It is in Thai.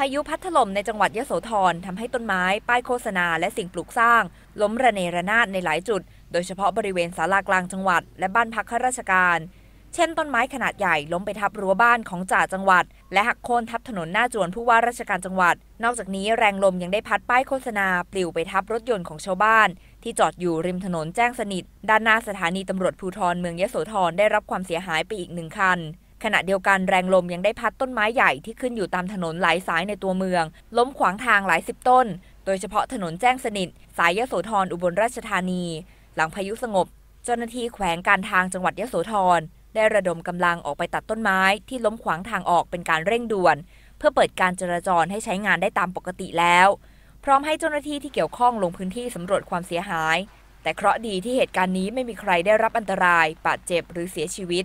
พายุพัดถล่มในจังหวัดยะโสธรทำให้ต้นไม้ป้ายโฆษณาและสิ่งปลูกสร้าง ล้มระเนระนาดในหลายจุด โดยเฉพาะบริเวณศาลากลางจังหวัด และบ้านพักข้าราชการ เช่น ต้นไม้ขนาดใหญ่ล้มไปทับรั้วบ้านของจ่าจังหวัด และหักโค่นทับถนนหน้าจวนผู้ว่าราชการจังหวัด นอกจากนี้แรงลมยังได้พัดป้ายโฆษณาปลิวไปทับรถยนต์ของชาวบ้านที่จอดอยู่ริมถนนแจ้งสนิทด้านหน้าสถานีตำรวจภูทรเมืองยะโสธรได้รับความเสียหายไปอีกหนึ่งคันขณะเดียวกันแรงลมยังได้พัดต้นไม้ใหญ่ที่ขึ้นอยู่ตามถนนหลายสายในตัวเมือง ล้มขวางทางหลายสิบต้น โดยเฉพาะถนนแจ้งสนิท สายยโสธรออุบลราชธานี หลังพายุสงบเจ้าหน้าที่แขวงการทางจังหวัดยโสธร ได้ระดมกำลังออกไปตัดต้นไม้ ที่ล้มขวางทางออกเป็นการเร่งด่วน เพื่อเปิดการจราจรให้ใช้งานได้ตามปกติแล้วพร้อมให้เจ้าหน้าที่ที่เกี่ยวข้องลงพื้นที่สำรวจความเสียหาย แต่เคราะห์ดีที่เหตุการณ์นี้ไม่มีใครได้รับอันตรายบาดเจ็บหรือเสียชีวิต